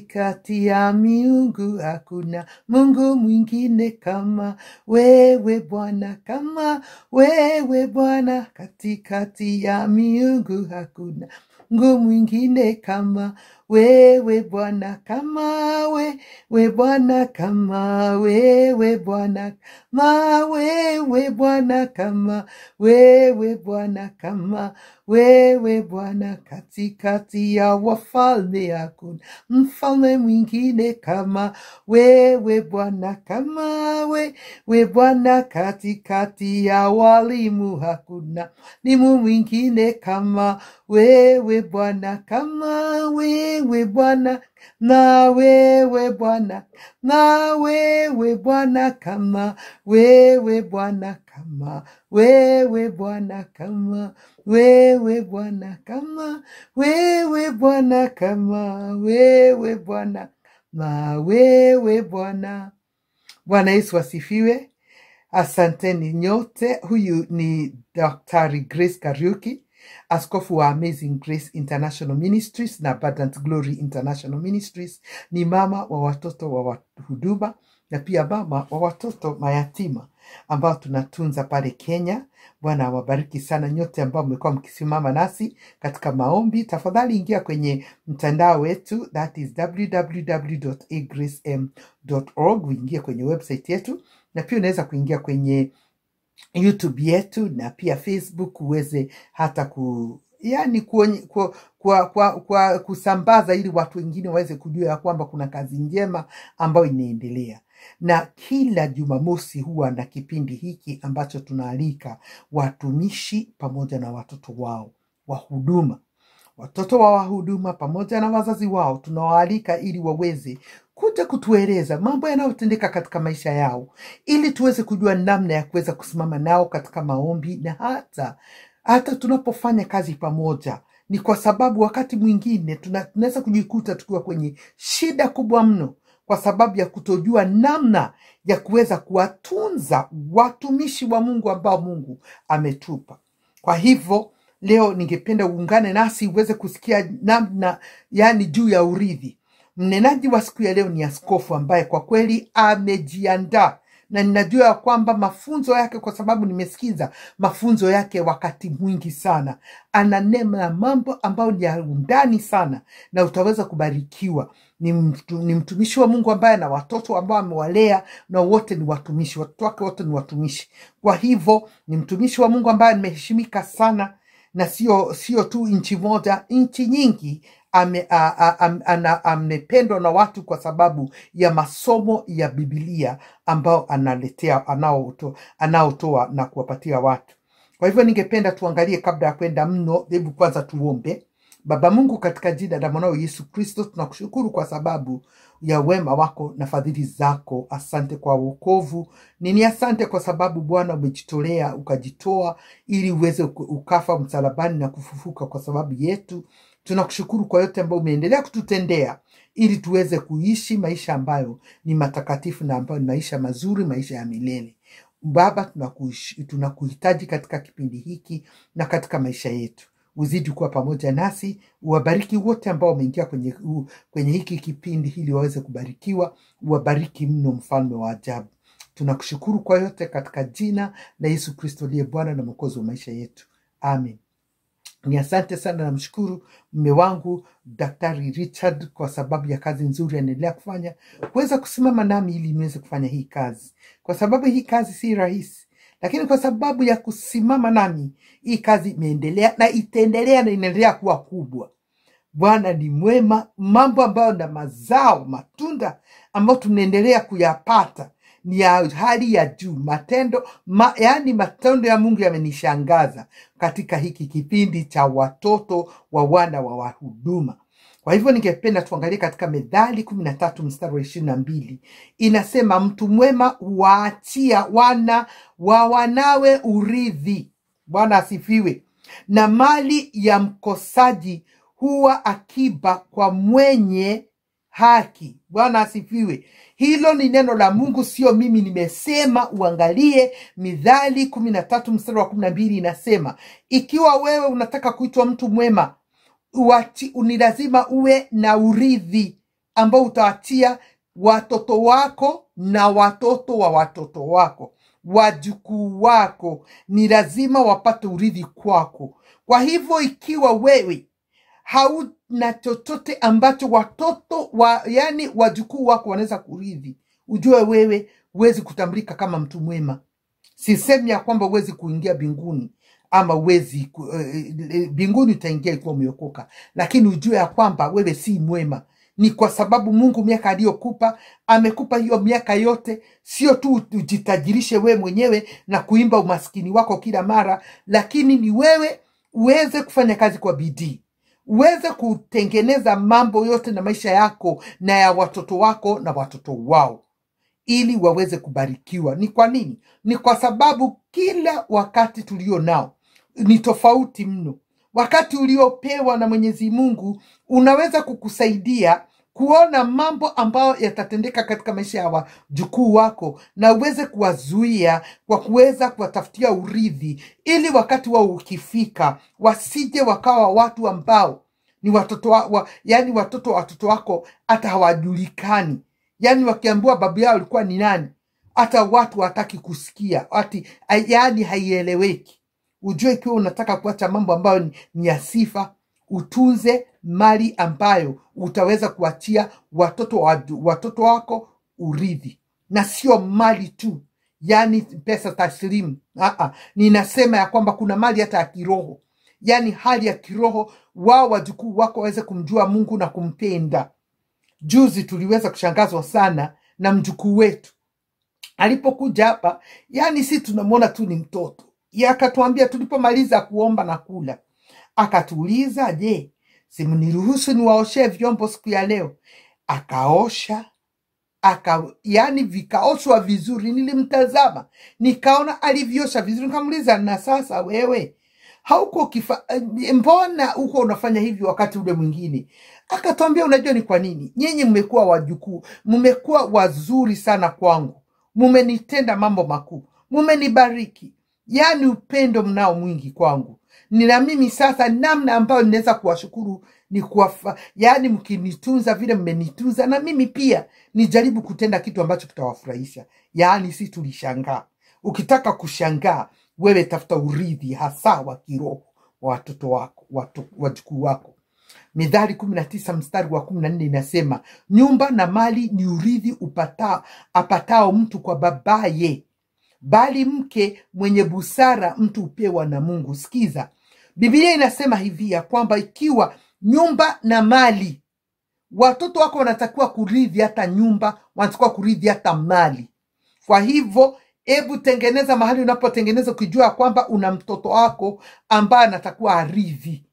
katikati ya miungu hakuna Mungu mwingine kama wewe Bwana, kama wewe Bwana, katikati ya miungu hakuna Mungu mwingine kama wewe Bwana kama we Bwana kama wewe Bwana kama wewe Bwana kama wewe Bwana kama wewe Bwana, katikati ya wafalme hakuna mfalme mwingine kama wewe Bwana kama wewe Bwana, katikati ya walimu hakuna mwalimu mwingine kama wewe Bwana kama wewe wewe Bwana, na wewe Bwana, na wewe Bwana, kama wewe Bwana, kama wewe Bwana, kama wewe Bwana, kama wewe Bwana, kama wewe Bwana, na wewe Bwana. Bwana Yesu asifiwe. Asanteni nyote. Huyu ni Daktari Grace Kariuki askofu wa Amazing Grace International Ministries na Abundant Glory International Ministries. Ni mama wa watoto wa huduma na pia mama wa watoto mayatima ambao tunatunza pale Kenya. Bwana awabariki sana nyote ambao mmekuwa mkisimama nasi katika maombi. Tafadhali ingia kwenye mtandao wetu that is www.agracem.org, uingie kwenye website yetu, na pia unaweza kuingia kwenye YouTube yetu na pia Facebook uweze hata ku yani kwa, kwa, kwa, kwa kusambaza ili watu wengine waweze kujua ya kwamba kuna kazi njema ambayo inaendelea na kila Jumamosi huwa na kipindi hiki ambacho tunaalika watumishi pamoja na watoto wao wahuduma, watoto wa wahuduma pamoja na wazazi wao tunawaalika ili waweze kuja kutueleza mambo yanayotendeka katika maisha yao ili tuweze kujua namna ya kuweza kusimama nao katika maombi na hata hata tunapofanya kazi pamoja ni kwa sababu wakati mwingine tunaweza kujikuta tukiwa kwenye shida kubwa mno kwa sababu ya kutojua namna ya kuweza kuwatunza watumishi wa Mungu ambao Mungu ametupa. Kwa hivyo leo ningependa uungane nasi uweze kusikia namna, yani juu ya urithi Mnenaji wa siku ya leo ni askofu ambaye kwa kweli amejiandaa na ninajua ya kwamba mafunzo yake, kwa sababu nimesikiza mafunzo yake wakati mwingi sana, ana neema ya mambo ambayo ni ya undani sana, na utaweza kubarikiwa. Ni, mtu, ni mtumishi wa Mungu ambaye ana watoto ambao amewalea na wote ni watumishi, watoto wake wote ni watumishi. Kwa hivyo ni mtumishi wa Mungu ambaye ameheshimika sana na sio sio tu nchi moja nchi nyingi amependwa ame, na watu kwa sababu ya masomo ya bibilia ambao analetea anaotoa anaotoa na kuwapatia watu kwa hivyo ningependa tuangalie kabla ya kwenda mno hebu kwanza tuombe baba mungu katika jina la mwanao yesu kristo tunakushukuru kwa sababu ya wema wako na fadhili zako. Asante kwa wokovu nini, asante kwa sababu Bwana umejitolea ukajitoa ili uweze ukafa msalabani na kufufuka kwa sababu yetu. Tunakushukuru kwa yote ambayo umeendelea kututendea ili tuweze kuishi maisha ambayo ni matakatifu na ambayo ni maisha mazuri, maisha ya milele. Baba, tunakuhitaji katika kipindi hiki na katika maisha yetu uzidi kuwa pamoja nasi, uwabariki wote ambao wameingia kwenye, kwenye hiki kipindi ili waweze kubarikiwa. Uwabariki mno, mfalme wa ajabu. Tunakushukuru kwa yote katika jina la Yesu Kristo liye Bwana na Mwokozi wa maisha yetu, amen. Ni asante sana, namshukuru mme wangu Daktari Richard kwa sababu ya kazi nzuri anaendelea kufanya, kuweza kusimama nami ili niweze kufanya hii kazi, kwa sababu hii kazi si rahisi lakini kwa sababu ya kusimama nami, hii kazi imeendelea na itaendelea na inaendelea kuwa kubwa. Bwana ni mwema. Mambo ambayo na mazao matunda ambayo tunaendelea kuyapata ni ya hali ya juu. Matendo ma, yaani matendo ya Mungu yamenishangaza katika hiki kipindi cha watoto wa wana wa wahuduma. Kwa hivyo ningependa tuangalie katika Methali kumi na tatu mstari wa ishirini na mbili inasema, mtu mwema huwaachia wana wa wanawe urithi. Bwana asifiwe. Na mali ya mkosaji huwa akiba kwa mwenye haki. Bwana asifiwe. Hilo ni neno la Mungu, sio mimi nimesema. Uangalie midhali kumi na tatu mstari wa kumi na mbili inasema, ikiwa wewe unataka kuitwa mtu mwema uati, ni lazima uwe na urithi ambao utawatia watoto wako na watoto wa watoto wako wajukuu wako ni lazima wapate urithi kwako. Kwa hivyo ikiwa wewe hauna chochote ambacho watoto wa, yani wajukuu wako wanaweza kurithi, ujue wewe huwezi kutambulika kama mtu mwema. Sisemi ya kwamba huwezi kuingia binguni, ama uwezi eh, eh, eh, mbinguni, binguni utaingia ikiwa umeokoka, lakini ujue ya kwamba wewe si mwema ni kwa sababu Mungu miaka aliyokupa amekupa hiyo miaka yote, sio tu ujitajirishe wewe mwenyewe na kuimba umaskini wako kila mara, lakini ni wewe uweze kufanya kazi kwa bidii, uweze kutengeneza mambo yote na maisha yako na ya watoto wako na watoto wao, ili waweze kubarikiwa. Ni kwa nini? Ni kwa sababu kila wakati tulio nao ni tofauti mno. Wakati uliopewa na Mwenyezi Mungu unaweza kukusaidia kuona mambo ambayo yatatendeka katika maisha ya wajukuu wako na uweze kuwazuia kwa kuweza kuwatafutia urithi, ili wakati wao ukifika wasije wakawa watu ambao ni watoto wa, wa, yani watoto wa watoto wako hata hawajulikani, yani wakiambiwa babu yao alikuwa ni nani, hata watu hawataki kusikia ati, yani haieleweki ujue ikiwa unataka kuacha mambo ambayo ni ya sifa utunze mali ambayo utaweza kuachia watoto wa watoto wako urithi na sio mali tu yani pesa taslimu ninasema ya kwamba kuna mali hata ya kiroho yani hali ya kiroho wao wajukuu wako waweze kumjua mungu na kumpenda juzi tuliweza kushangazwa sana na mjukuu wetu alipokuja hapa yani si tunamwona tu ni mtoto yakatuambia tulipomaliza kuomba na kula, akatuuliza je, simniruhusu niwaoshee vyombo siku ya leo? Akaosha aka, yani vikaoshwa vizuri. Nilimtazama nikaona alivyosha vizuri, nikamuuliza na sasa wewe hauko kifa, mbona uko unafanya hivyo wakati ule mwingine? Akatwambia, unajua ni kwa nini, nyinyi mmekuwa wajukuu, mmekuwa wazuri sana kwangu, mumenitenda mambo makuu, mumenibariki yani upendo mnao mwingi kwangu nina mimi sasa, namna ambayo ninaweza kuwashukuru ni kuwafa, yani mkinitunza vile mmenitunza, na mimi pia nijaribu kutenda kitu ambacho kitawafurahisha. Yaani si tulishangaa. Ukitaka kushangaa wewe, tafuta urithi hasa wa kiroho wa watoto wako, watu, wajukuu wako. Mithali kumi na tisa mstari wa kumi na nne inasema nyumba na mali ni urithi upatao apatao mtu kwa babaye bali mke mwenye busara mtu hupewa na Mungu. Sikiza, Biblia inasema hivi ya kwamba ikiwa nyumba na mali, watoto wako wanatakiwa kurithi hata nyumba, wanatakiwa kurithi hata mali. Kwa hivyo hebu tengeneza mahali unapotengeneza, ukijua ya kwamba una mtoto wako ambaye anatakiwa arithi,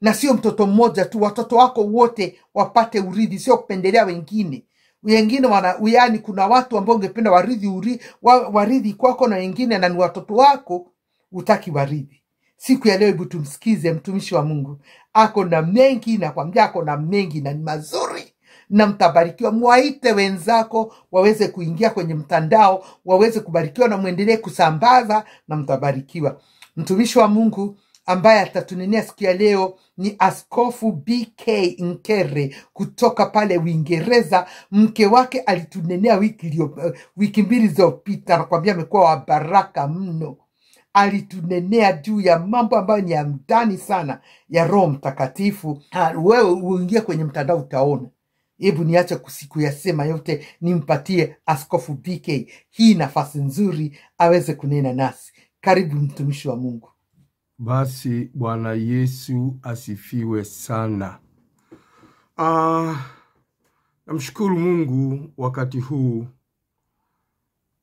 na sio mtoto mmoja tu, watoto wako wote wapate urithi, sio kupendelea wengine wengine wana yani, kuna watu ambao ungependa waridhi uri, wa, waridhi kwako na wengine na ni watoto wako utaki waridhi siku ya leo hebu tumsikize mtumishi wa mungu ako na mengi nakwambia ako na mengi na ni mazuri na mtabarikiwa mwaite wenzako waweze kuingia kwenye mtandao waweze kubarikiwa na mwendelee kusambaza na mtabarikiwa mtumishi wa mungu ambaye atatunenea siku ya leo ni Askofu BK Nkere kutoka pale Uingereza. Mke wake alitunenea wiki lio, wiki mbili zilizopita, anakwambia amekuwa wa baraka mno. Alitunenea juu ya mambo ambayo ni ya ndani sana ya Roho Mtakatifu. Wewe uingie kwenye mtandao utaona. Hebu niache kusikuyasema yote, nimpatie Askofu BK hii nafasi nzuri aweze kunena nasi. Karibu mtumishi wa Mungu. Basi Bwana Yesu asifiwe sana. Ah, namshukuru Mungu wakati huu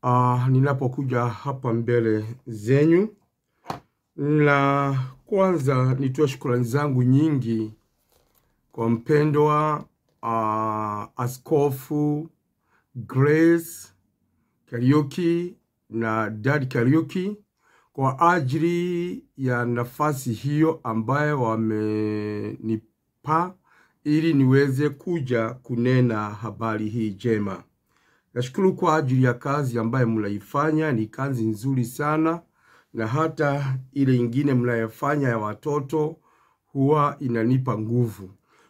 ah, ninapokuja hapa mbele zenyu, na kwanza nitoe shukrani zangu nyingi kwa mpendwa ah, Askofu Grace Kariuki na Dad Kariuki kwa ajili ya nafasi hiyo ambayo wamenipa ili niweze kuja kunena habari hii jema. Nashukuru kwa ajili ya kazi ambayo mnaifanya, ni kazi nzuri sana, na hata ile ingine mnayofanya ya watoto huwa inanipa nguvu.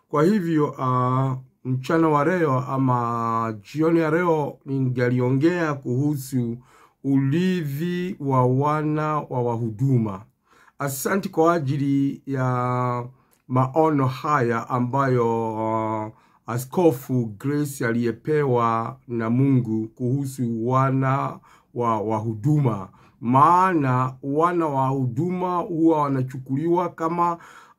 Kwa hivyo uh, mchana wa leo ama jioni ya leo ningaliongea kuhusu ulivi wa wana wa wahuduma. Asanti kwa ajili ya maono haya ambayo uh, Askofu Grace aliyepewa na Mungu kuhusu wana wa wahuduma, maana wana wa huduma huwa wanachukuliwa kama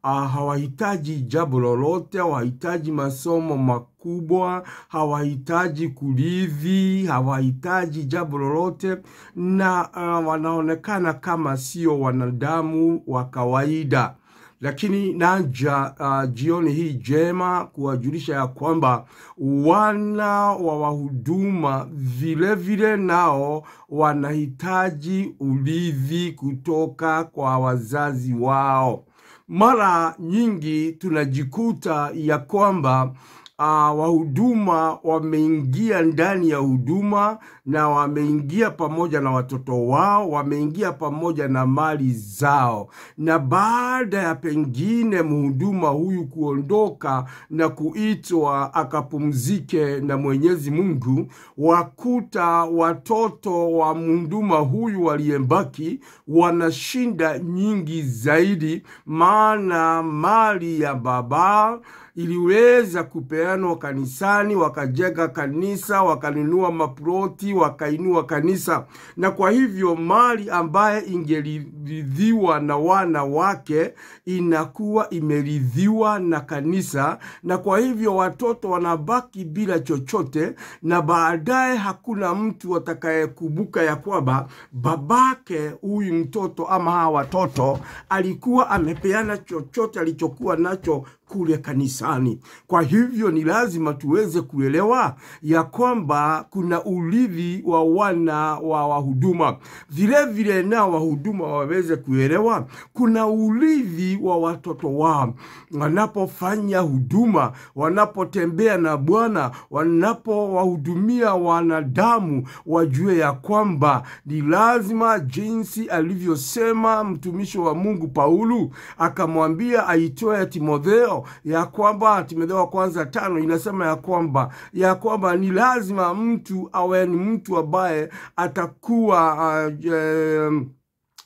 uh, hawahitaji jambo lolote, hawahitaji masomo mak kubwa, hawahitaji kulivi, hawahitaji jambo lolote, na uh, wanaonekana kama sio wanadamu wa kawaida lakini naja uh, jioni hii jema kuwajulisha ya kwamba wana wa wahuduma vilevile nao wanahitaji ulivi kutoka kwa wazazi wao. Mara nyingi tunajikuta ya kwamba uh, wahuduma wameingia ndani ya huduma na wameingia pamoja na watoto wao, wameingia pamoja na mali zao. Na baada ya pengine mhuduma huyu kuondoka na kuitwa akapumzike na Mwenyezi Mungu, wakuta watoto wa mhuduma huyu waliyembaki wanashinda nyingi zaidi, maana mali ya baba iliweza kupeanwa kanisani, wakajenga kanisa, wakanunua maproti, wakainua kanisa, na kwa hivyo mali ambaye ingeridhiwa na wana wake inakuwa imeridhiwa na kanisa, na kwa hivyo watoto wanabaki bila chochote, na baadaye hakuna mtu atakayekumbuka ya kwamba babake huyu mtoto ama hawa watoto alikuwa amepeana chochote alichokuwa nacho kule kanisani. Kwa hivyo ni lazima tuweze kuelewa ya kwamba kuna ulivi wa wana wa wahuduma, vilevile na wahuduma waweze kuelewa kuna ulivi wa watoto wao wanapofanya huduma, wanapotembea na Bwana, wanapowahudumia wanadamu, wajue ya kwamba ni lazima jinsi alivyosema mtumishi wa Mungu Paulu akamwambia aitoe Timotheo ya kwamba timotheo wa kwanza tano inasema ya kwamba ya kwamba ni lazima mtu awe ni mtu ambaye atakuwa uh, uh,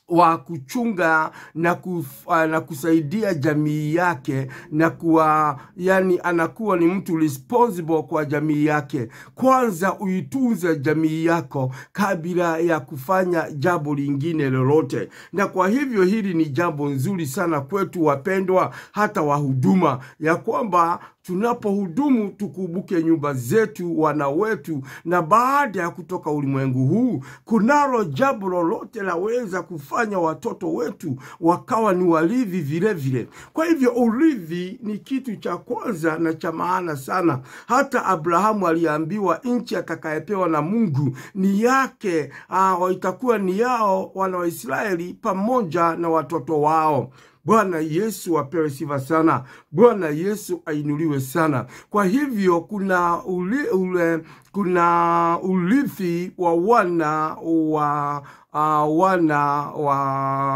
wa kuchunga na, kuf, ah, na kusaidia jamii yake na kuwa yani, anakuwa ni mtu responsible kwa jamii yake. Kwanza uitunze jamii yako kabla ya kufanya jambo lingine lolote, na kwa hivyo hili ni jambo nzuri sana kwetu wapendwa, hata wahuduma, ya kwamba tunapohudumu tukumbuke nyumba zetu, wana wetu, na baada ya kutoka ulimwengu huu, kunalo jambo lolote laweza kufanya kuwafanya watoto wetu wakawa ni walivi vile vile. Kwa hivyo urithi ni kitu cha kwanza na cha maana sana. Hata Abrahamu aliambiwa nchi atakayepewa na Mungu ni yake, aa, ah, itakuwa ni yao wana wa Israeli pamoja na watoto wao. Bwana Yesu apewe sifa sana. Bwana Yesu ainuliwe sana. Kwa hivyo kuna uli, ule, kuna urithi wa wana wa uh, wana wa,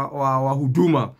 wa, wa huduma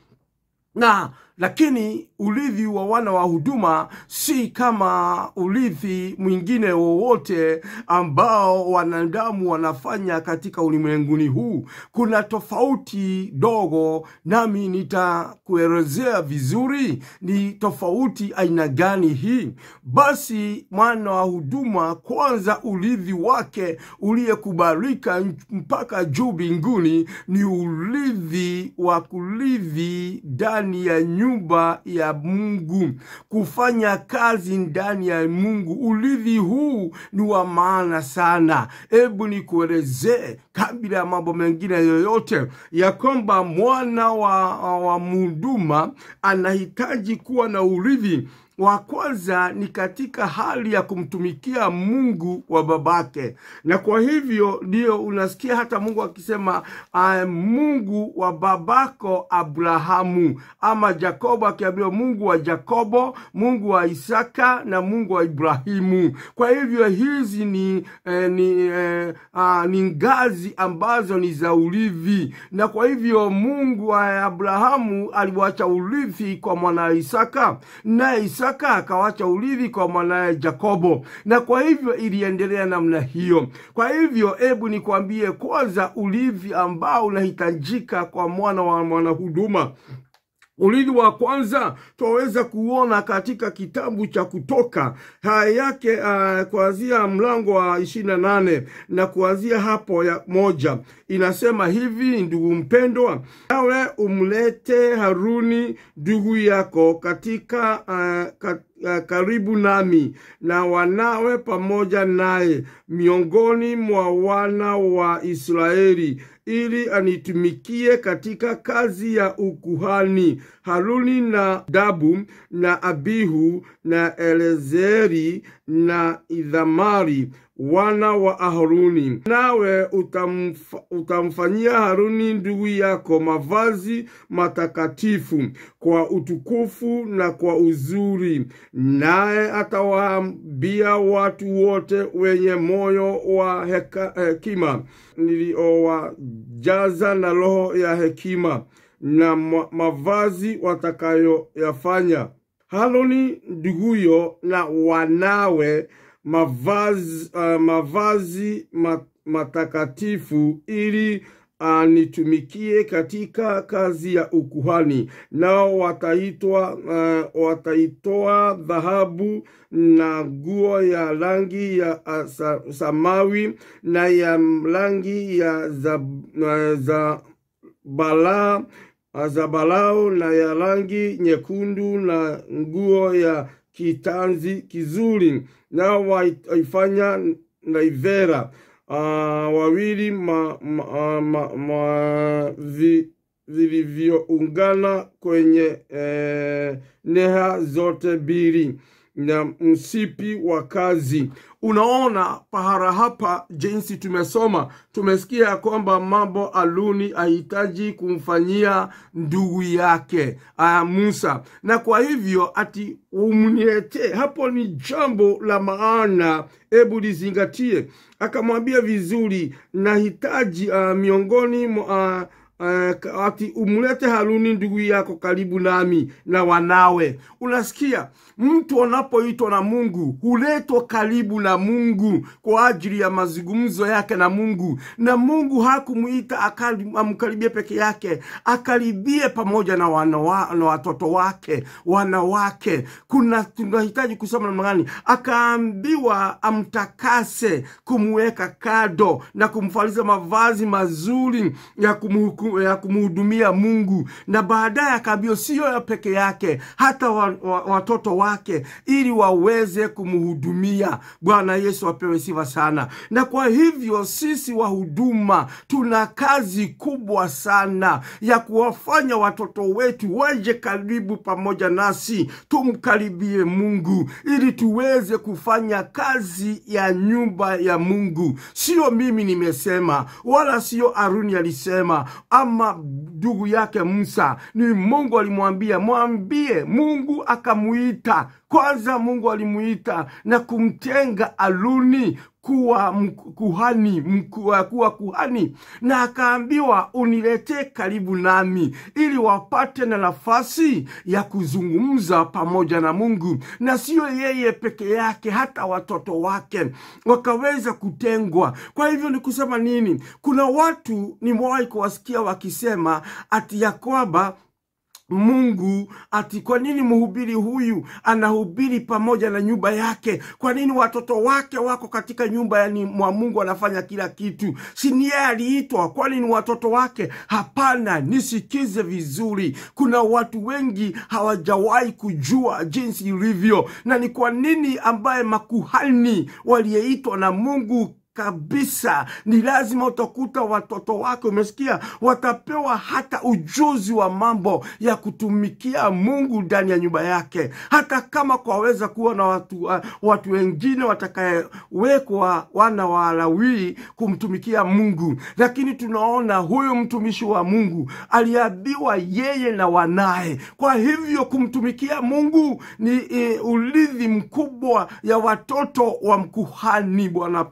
na lakini urithi wa wana wa huduma si kama urithi mwingine wowote ambao wanadamu wanafanya katika ulimwenguni huu. Kuna tofauti dogo, nami nitakuelezea vizuri ni tofauti aina gani hii. Basi mwana wa huduma, kwanza urithi wake uliyekubalika mpaka juu mbinguni ni urithi wa kurithi ndani ya nyumba ya Mungu, kufanya kazi ndani ya Mungu. Urithi huu ni wa maana sana. Hebu nikuelezee kabla ya mambo mengine yoyote ya kwamba mwana wa, wa munduma anahitaji kuwa na urithi wa kwanza ni katika hali ya kumtumikia Mungu wa babake, na kwa hivyo ndiyo unasikia hata Mungu akisema uh, Mungu wa babako Abrahamu ama Jakobo, akiambiwa Mungu wa Jakobo, Mungu wa Isaka na Mungu wa Ibrahimu. Kwa hivyo hizi ni eh, ni, eh, uh, ni ngazi ambazo ni za urithi, na kwa hivyo Mungu wa Abrahamu aliwacha urithi kwa mwana Isaka, na Isaka Isaka akawacha urithi kwa mwanaye jakobo na kwa hivyo iliendelea namna hiyo. Kwa hivyo, hebu nikwambie, kwanza urithi ambao unahitajika kwa mwana wa mwanahuduma Ulinzi wa kwanza twaweza kuona katika kitabu cha Kutoka haya yake uh, kuanzia mlango wa ishirini na nane na kuanzia hapo ya moja inasema hivi: ndugu mpendwa, nawe umlete Haruni ndugu yako katika uh, kat uh, karibu nami na wanawe pamoja naye miongoni mwa wana wa Israeli ili anitumikie katika kazi ya ukuhani. Haruni na Dabu na Abihu na Elezeri na Idhamari wana wa Aharuni, nawe utamf, utamfanyia Haruni ndugu yako mavazi matakatifu kwa utukufu na kwa uzuri, naye atawaambia watu wote wenye moyo wa heka, hekima niliowajaza na roho ya hekima na ma, mavazi watakayoyafanya Haruni nduguyo na wanawe mavazi, uh, mavazi mat, matakatifu ili anitumikie uh, katika kazi ya ukuhani. Nao wataitwa uh, wataitoa dhahabu na nguo ya rangi ya uh, samawi na ya rangi ya za, uh, za uh, na ya rangi nyekundu na nguo ya kitanzi kizuri, nao waifanya naivera uh, ah, wawili ma, ma, ah, ma, ma, vi, vilivyoungana kwenye eh, neha zote mbili na msipi wa kazi. Unaona pahara hapa jinsi tumesoma, tumesikia ya kwamba mambo aluni ahitaji kumfanyia ndugu yake aa, Musa, na kwa hivyo ati umnietee. Hapo ni jambo la maana, hebu lizingatie. Akamwambia vizuri, nahitaji aa, miongoni mwa uh, ati umlete Haruni ndugu yako karibu nami na wanawe. Unasikia, mtu anapoitwa na Mungu huletwa karibu na Mungu kwa ajili ya mazungumzo yake na Mungu, na Mungu hakumuita amkaribie peke yake, akaribie pamoja na wanawa, na watoto wake wanawake. Kuna tunahitaji kusoma namna gani? Akaambiwa amtakase, kumweka kado na kumfaliza mavazi mazuri ya kumhukumu ya kumhudumia Mungu, na baadaye akaambia siyo ya peke yake, hata wa, wa, watoto wake, ili waweze kumhudumia. Bwana Yesu apewe sifa sana. Na kwa hivyo sisi wahuduma tuna kazi kubwa sana ya kuwafanya watoto wetu waje karibu pamoja nasi, tumkaribie Mungu ili tuweze kufanya kazi ya nyumba ya Mungu. Sio mimi nimesema, wala sio Aruni alisema ama ndugu yake Musa. Ni Mungu alimwambia, mwambie. Mungu akamuita kwanza, Mungu alimuita na kumtenga Aluni kuwa kuhani mkua, kuwa kuhani na akaambiwa uniletee karibu nami ili wapate na nafasi ya kuzungumza pamoja na Mungu, na sio yeye peke yake, hata watoto wake wakaweza kutengwa. Kwa hivyo ni kusema nini? Kuna watu nimewahi kuwasikia wakisema ati ya kwamba Mungu ati kwa nini mhubiri huyu anahubiri pamoja na nyumba yake? Kwa nini watoto wake wako katika nyumba yani mwa Mungu anafanya kila kitu? Si ni yeye aliitwa? Kwani ni watoto wake? Hapana, nisikize vizuri. Kuna watu wengi hawajawahi kujua jinsi ilivyo, na ni kwa nini ambaye makuhani waliyeitwa na Mungu kabisa. Ni lazima utakuta watoto wako, umesikia, watapewa hata ujuzi wa mambo ya kutumikia Mungu ndani ya nyumba yake, hata kama kwaweza kuwa na watu, uh, watu wengine watakayewekwa wana wa alawii kumtumikia Mungu, lakini tunaona huyu mtumishi wa Mungu aliambiwa yeye na wanaye. Kwa hivyo kumtumikia Mungu ni uh, eh, ulidhi mkubwa ya watoto wa mkuhani. Bwana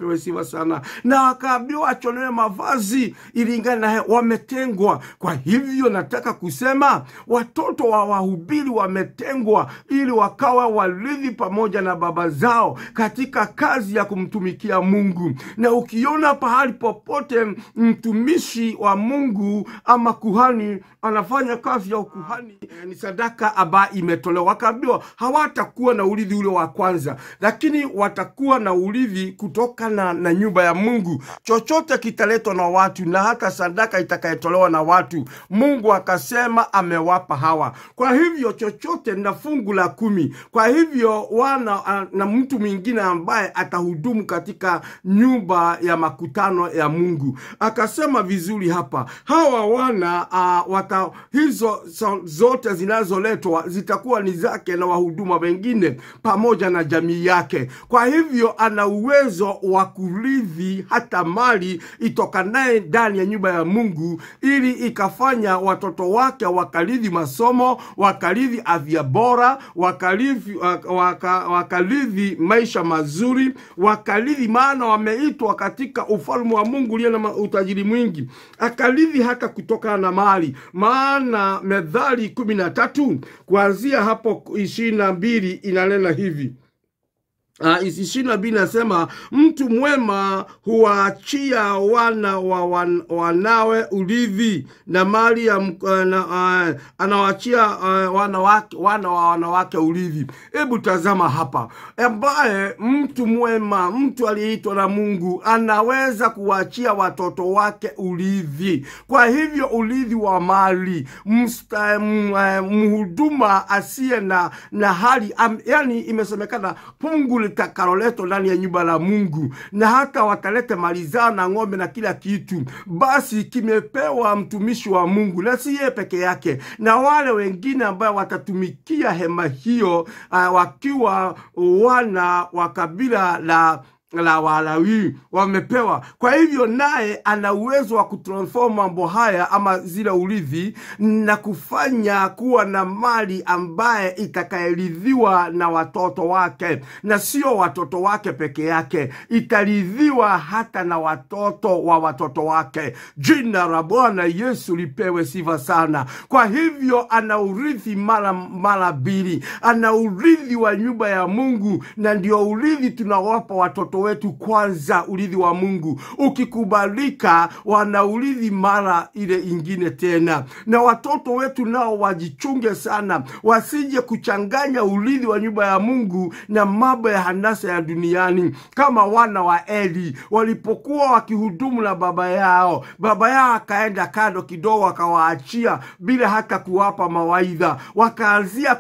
sana, na akaambiwa achonewe mavazi ilingane naye. Wametengwa. Kwa hivyo nataka kusema watoto wa wahubiri wametengwa ili wakawa walithi pamoja na baba zao katika kazi ya kumtumikia Mungu. Na ukiona pahali popote mtumishi wa Mungu ama kuhani anafanya kazi ya ukuhani, eh, ni sadaka ambayo imetolewa. Wakaambiwa hawatakuwa na urithi ule wa kwanza, lakini watakuwa na urithi kutokana na, na nyumba ya Mungu, chochote kitaletwa na watu na hata sadaka itakayetolewa na watu, Mungu akasema amewapa hawa. Kwa hivyo chochote na fungu la kumi. Kwa hivyo wana na mtu mwingine ambaye atahudumu katika nyumba ya makutano ya Mungu, akasema vizuri hapa, hawa wana uh, wata, hizo so, zote zinazoletwa zitakuwa ni zake na wahuduma wengine pamoja na jamii yake. Kwa hivyo ana uwezo wa kulia kurithi hata mali itokanaye ndani ya nyumba ya Mungu, ili ikafanya watoto wake wakarithi masomo, wakarithi afya bora, wakarithi, uh, waka, wakarithi maisha mazuri, wakarithi, maana wameitwa katika ufalme wa Mungu ulio na utajiri mwingi, akarithi hata kutokana na mali, maana Methali kumi na tatu kuanzia hapo ishirini na mbili inanena hivi Ah, ishirini na mbili nasema mtu mwema huwaachia wana wa wan, wanawe urithi na mali ya uh, uh, anawaachia uh, wanawake, wana wa wanawake urithi. Hebu tazama hapa, ambaye mtu mwema, mtu aliyeitwa na Mungu anaweza kuwaachia watoto wake urithi. Kwa hivyo urithi wa mali, mhuduma asiye na, na hali um, yani imesemekana pungu litakaloletwa ndani ya nyumba la Mungu, na hata watalete zao na ng'ombe na kila kitu, basi kimepewa mtumishi wa Mungu, na si yeye peke yake, na wale wengine ambayo watatumikia hema hiyo, uh, wakiwa wana wa kabila la la Walawi wamepewa. Kwa hivyo naye ana uwezo wa kutransform mambo haya ama zile urithi na kufanya kuwa na mali ambaye itakayeridhiwa na watoto wake, na sio watoto wake peke yake, itaridhiwa hata na watoto wa watoto wake. Jina la Bwana Yesu lipewe sifa sana. Kwa hivyo ana urithi mara mara mbili, ana urithi wa nyumba ya Mungu, na ndio urithi tunawapa watoto wetu kwanza urithi wa Mungu. Ukikubalika, wanaurithi mara ile ingine tena. Na watoto wetu nao wajichunge sana, wasije kuchanganya urithi wa nyumba ya Mungu na mambo ya hanasa ya duniani, kama wana wa Eli walipokuwa wakihudumu na baba yao. Baba yao akaenda kando kidogo, akawaachia bila hata kuwapa mawaidha, wakaanzia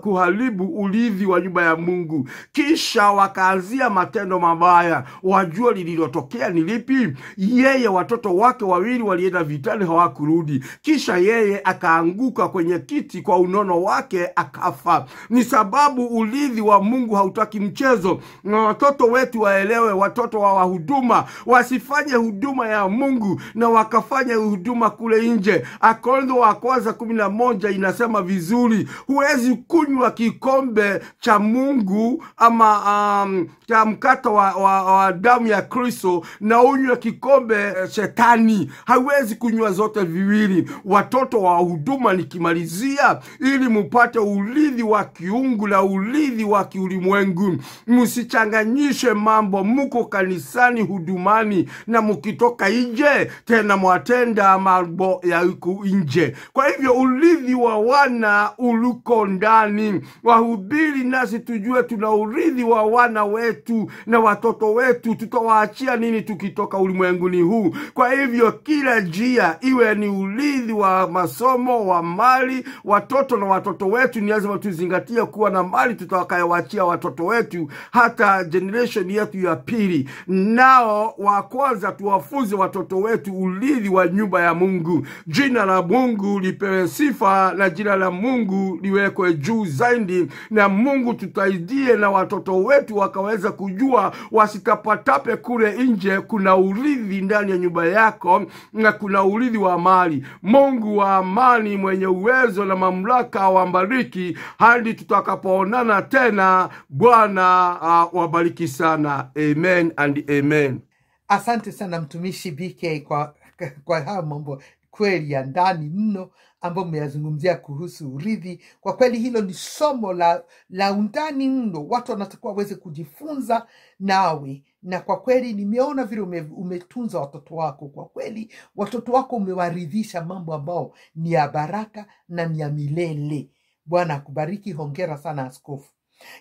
kuharibu urithi wa nyumba ya Mungu, kisha wakaanzia matendo matendo mabaya, wajua lililotokea ni lipi? Yeye watoto wake wawili walienda vitani, hawakurudi, kisha yeye akaanguka kwenye kiti kwa unono wake akafa. Ni sababu ulidhi wa Mungu hautaki mchezo, na watoto wetu waelewe, watoto wa wahuduma wasifanye huduma ya Mungu na wakafanya huduma kule nje. Akorintho wa kwanza kumi na moja inasema vizuri, huwezi kunywa kikombe cha Mungu ama um, cha mkate mkate wa, wa, wa damu ya Kristo na unywe kikombe eh, shetani. Haiwezi kunywa zote viwili. Watoto wa huduma, nikimalizia, ili mupate uridhi wa kiungu na uridhi wa kiulimwengu, msichanganyishe mambo. Muko kanisani, hudumani, na mukitoka nje tena mwatenda mambo ya huku nje. Kwa hivyo uridhi wa wana uluko ndani. Wahubiri nasi tujue tuna urithi wa wana wetu na watoto wetu, tutawaachia nini tukitoka ulimwenguni huu? Kwa hivyo kila njia, iwe ni ulidhi wa masomo, wa mali, watoto na watoto wetu, ni lazima tuzingatie kuwa na mali tutakayowaachia watoto wetu, hata generation yetu ya pili. Nao wa kwanza tuwafunze watoto wetu ulidhi wa nyumba ya Mungu. Jina la Mungu lipewe sifa na jina la Mungu liwekwe juu zaidi, na Mungu tutaidie na watoto wetu wakaweza kujua kuwa wasitapatape kule nje. Kuna urithi ndani ya nyumba yako na kuna urithi wa mali Mungu wa amani mwenye uwezo na mamlaka awabariki hadi tutakapoonana tena. Bwana uh, ah, wabariki sana. Amen and amen. Asante sana mtumishi BK kwa, kwa haya mambo kweli ya ndani mno ambayo mmeyazungumzia kuhusu urithi. Kwa kweli hilo ni somo la, la undani mno, watu wanatakiwa waweze kujifunza nawe na kwa kweli nimeona vile ume, umetunza watoto wako. Kwa kweli watoto wako umewaridhisha mambo ambao ni ya baraka na ni ya milele. Bwana akubariki. Hongera sana askofu,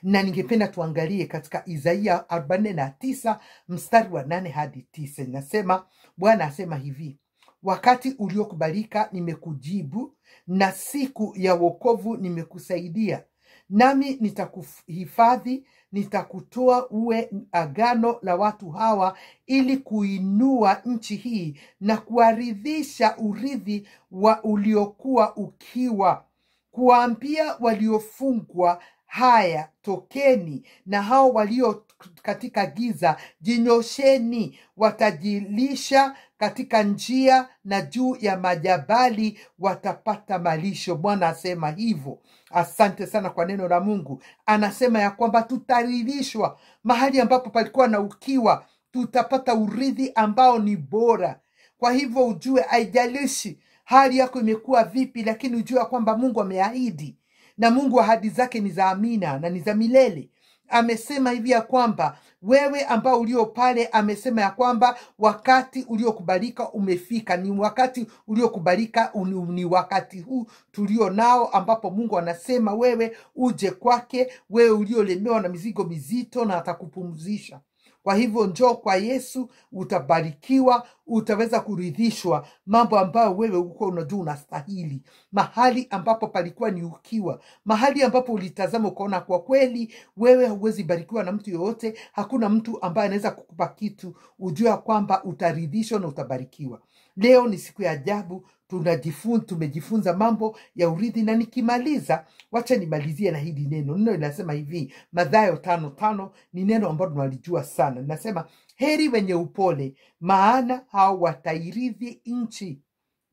na ningependa tuangalie katika Isaia 49 na mstari wa nane hadi 9 inasema, Bwana asema hivi wakati uliokubalika nimekujibu, na siku ya wokovu nimekusaidia. Nami nitakuhifadhi, nitakutoa uwe agano la watu hawa, ili kuinua nchi hii na kuwaridhisha urithi wa uliokuwa ukiwa, kuwaambia waliofungwa haya tokeni, na hao walio katika giza jinyosheni. Watajilisha katika njia na juu ya majabali watapata malisho. Bwana asema hivyo. Asante sana kwa neno la Mungu. Anasema ya kwamba tutaridhishwa mahali ambapo palikuwa na ukiwa, tutapata urithi ambao ni bora. Kwa hivyo ujue, haijalishi hali yako imekuwa vipi, lakini ujue ya kwamba Mungu ameahidi, na Mungu ahadi zake ni za amina na ni za milele. Amesema hivi ya kwamba wewe ambao ulio pale, amesema ya kwamba wakati uliokubalika umefika. Ni wakati uliokubalika ni wakati huu tulio nao, ambapo Mungu anasema wewe uje kwake, wewe uliolemewa na mizigo mizito, na atakupumzisha. Kwa hivyo njoo kwa Yesu, utabarikiwa, utaweza kuridhishwa mambo ambayo wewe uko unajua unastahili. Mahali ambapo palikuwa ni ukiwa, mahali ambapo ulitazama ukaona kwa kweli wewe hauwezi barikiwa na mtu yoyote, hakuna mtu ambaye anaweza kukupa kitu, ujua kwamba utaridhishwa na utabarikiwa. Leo ni siku ya ajabu tunajifunza tumejifunza mambo ya urithi na nikimaliza wacha nimalizie na hili neno neno linasema hivi madhayo tano tano ni neno ambalo tunalijua sana linasema heri wenye upole maana hao watairithi nchi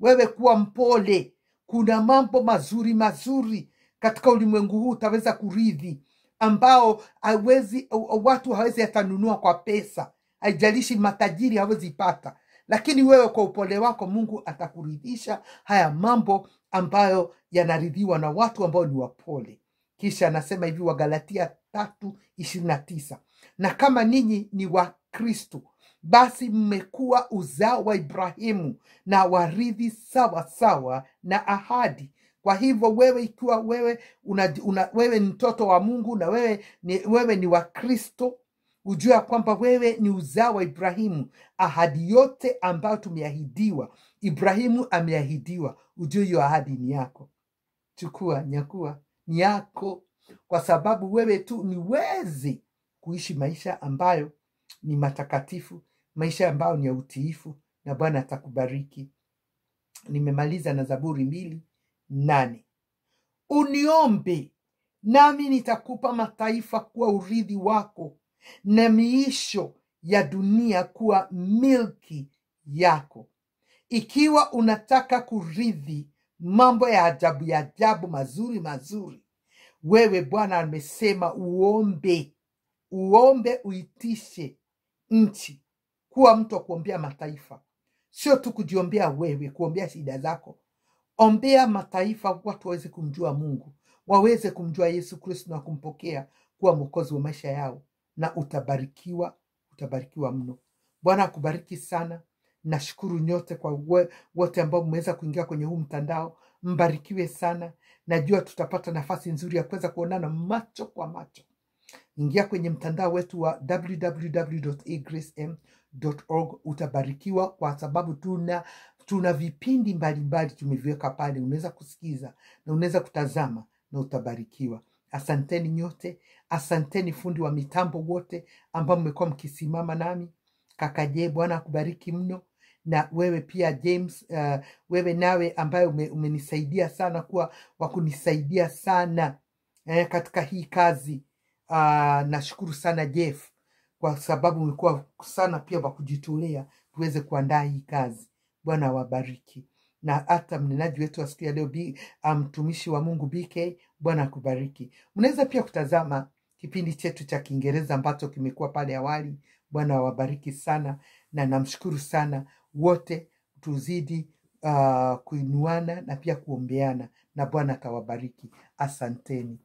wewe kuwa mpole kuna mambo mazuri mazuri katika ulimwengu huu utaweza kurithi ambao awezi, watu hawezi atanunua kwa pesa haijalishi matajiri hawezi pata lakini wewe kwa upole wako Mungu atakuridhisha haya mambo ambayo yanaridhiwa na watu ambao ni wapole. Kisha anasema hivi Wagalatia tatu ishirini na tisa na kama ninyi ni Wakristo basi mmekuwa uzao wa Ibrahimu na waridhi sawa sawa na ahadi. Kwa hivyo wewe, ikiwa wewe una, una, wewe ni mtoto wa Mungu na wewe ni, wewe ni Wakristo ujue ya kwamba wewe ni uzao wa Ibrahimu. Ahadi yote ambayo tumeahidiwa, Ibrahimu ameahidiwa, ujue hiyo ahadi ni yako. Chukua, nyakua, ni yako, kwa sababu wewe tu niweze kuishi maisha ambayo ni matakatifu, maisha ambayo ni ya utiifu, na Bwana atakubariki. Nimemaliza na Zaburi mbili nane. Uniombe nami nitakupa mataifa kuwa urithi wako na miisho ya dunia kuwa milki yako. Ikiwa unataka kuridhi mambo ya ajabu ya ajabu mazuri mazuri, wewe Bwana amesema uombe, uombe, uitishe nchi kuwa mtu wa kuombea mataifa, sio tu kujiombea wewe, kuombea shida zako. Ombea mataifa, watu waweze kumjua Mungu, waweze kumjua Yesu Kristo na kumpokea kuwa mwokozi wa maisha yao na utabarikiwa, utabarikiwa mno. Bwana akubariki sana. Nashukuru nyote kwa wote ambao mmeweza kuingia kwenye huu mtandao, mbarikiwe sana. Najua tutapata nafasi nzuri ya kuweza kuonana macho kwa macho. Ingia kwenye mtandao wetu wa www.agracem.org, e utabarikiwa kwa sababu tuna tuna vipindi mbalimbali tumeviweka pale, unaweza kusikiza na unaweza kutazama na utabarikiwa. Asanteni nyote, asanteni fundi wa mitambo wote ambao mmekuwa mkisimama nami. Kaka Je, Bwana akubariki mno na wewe pia James, uh, wewe nawe ambaye ume, umenisaidia sana kuwa wakunisaidia sana eh, katika hii kazi uh, nashukuru sana Jeff kwa sababu umekuwa sana pia wakujitolea tuweze kuandaa hii kazi. Bwana wabariki na hata mnenaji wetu wa siku ya leo ah, mtumishi um, wa Mungu BK, Bwana akubariki. Mnaweza pia kutazama kipindi chetu cha Kiingereza ambacho kimekuwa pale awali. Bwana awabariki sana na namshukuru sana wote, tuzidi uh, kuinuana na pia kuombeana, na Bwana akawabariki. Asanteni.